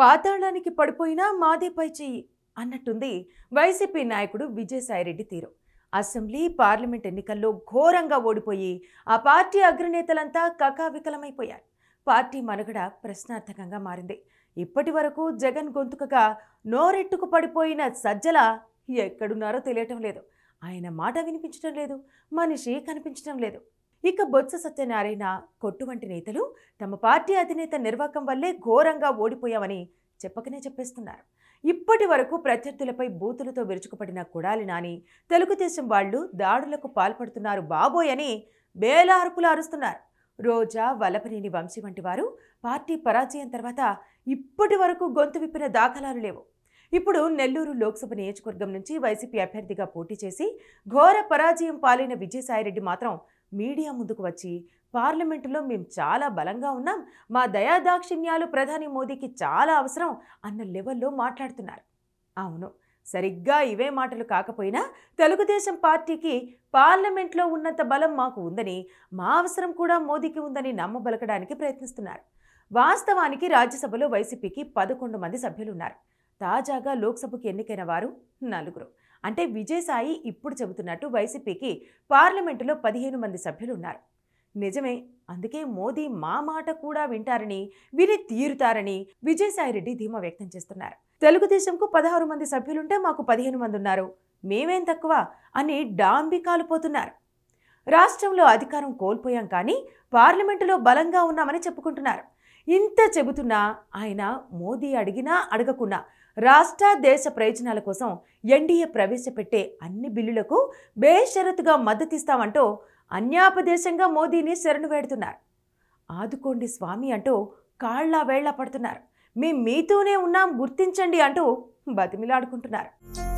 పాతాళానికి పడిపోయినా మాదేపై చెయ్యి అన్నట్టుంది వైసీపీ నాయకుడు విజయసాయిరెడ్డి తీరు అసెంబ్లీ పార్లమెంట్ ఎన్నికల్లో ఘోరంగా ఓడిపోయి ఆ పార్టీ అగ్రనేతలంతా కకావికలమైపోయారు పార్టీ మనుగడ ప్రశ్నార్థకంగా మారింది ఇప్పటి వరకు జగన్ గొంతుకగా నోరెట్టుకు పడిపోయిన సజ్జల ఎక్కడున్నారో తెలియటం లేదు ఆయన మాట వినిపించడం లేదు మనిషి కనిపించడం లేదు ఇక బొత్స సత్యనారాయణ కొట్టు వంటి నేతలు తమ పార్టీ అధినేత నిర్వాకం వల్లే ఘోరంగా ఓడిపోయామని చెప్పకనే చెప్పేస్తున్నారు ఇప్పటి వరకు ప్రత్యర్థులపై బూతులతో విరుచుకుపడిన కుడాలి నాని తెలుగుదేశం వాళ్ళు దాడులకు పాల్పడుతున్నారు బాబోయని బేలార్పులు అరుస్తున్నారు రోజా వలపనేని వంశీ వంటి వారు పార్టీ పరాజయం తర్వాత ఇప్పటి వరకు గొంతు విప్పిన దాఖలాలు లేవు ఇప్పుడు నెల్లూరు లోక్సభ నియోజకవర్గం నుంచి వైసీపీ అభ్యర్థిగా పోటీ చేసి ఘోర పరాజయం పాలైన విజయసాయిరెడ్డి మాత్రం మీడియా ముందుకు వచ్చి పార్లమెంటులో మేము చాలా బలంగా ఉన్నాం మా దయాదాక్షిణ్యాలు ప్రధాని మోదీకి చాలా అవసరం అన్న లెవెల్లో మాట్లాడుతున్నారు అవును సరిగ్గా ఇవే మాటలు కాకపోయినా తెలుగుదేశం పార్టీకి పార్లమెంట్లో ఉన్నంత బలం మాకు ఉందని మా అవసరం కూడా మోదీకి ఉందని నమ్మబలకడానికి ప్రయత్నిస్తున్నారు వాస్తవానికి రాజ్యసభలో వైసీపీకి పదకొండు మంది సభ్యులున్నారు తాజాగా లోక్సభకు ఎన్నికైన వారు నలుగురు అంటే విజయసాయి ఇప్పుడు చెబుతున్నట్టు వైసీపీకి పార్లమెంటులో పదిహేను మంది సభ్యులు ఉన్నారు నిజమే అందుకే మోదీ మా మాట కూడా వింటారని విని తీరుతారని విజయసాయిరెడ్డి ధీమా వ్యక్తం చేస్తున్నారు తెలుగుదేశంకు పదహారు మంది సభ్యులుంటే మాకు పదిహేను మంది ఉన్నారు మేమేం తక్కువ అని డాంబికాలు పోతున్నారు రాష్ట్రంలో అధికారం కోల్పోయాం కానీ పార్లమెంటులో బలంగా ఉన్నామని చెప్పుకుంటున్నారు ఇంత చెబుతున్నా ఆయన మోదీ అడిగినా అడగకున్నా రాష్ట్ర దేశ ప్రయోజనాల కోసం ఎన్డీఏ ప్రవేశపెట్టే అన్ని బిల్లులకు బేషరతుగా మద్దతిస్తామంటూ అన్యాపదేశంగా మోదీని శరణు వేడుతున్నారు ఆదుకోండి స్వామి అంటూ కాళ్ళ వేళ్లా పడుతున్నారు మేం మీతోనే ఉన్నాం గుర్తించండి అంటూ బతిమిలాడుకుంటున్నారు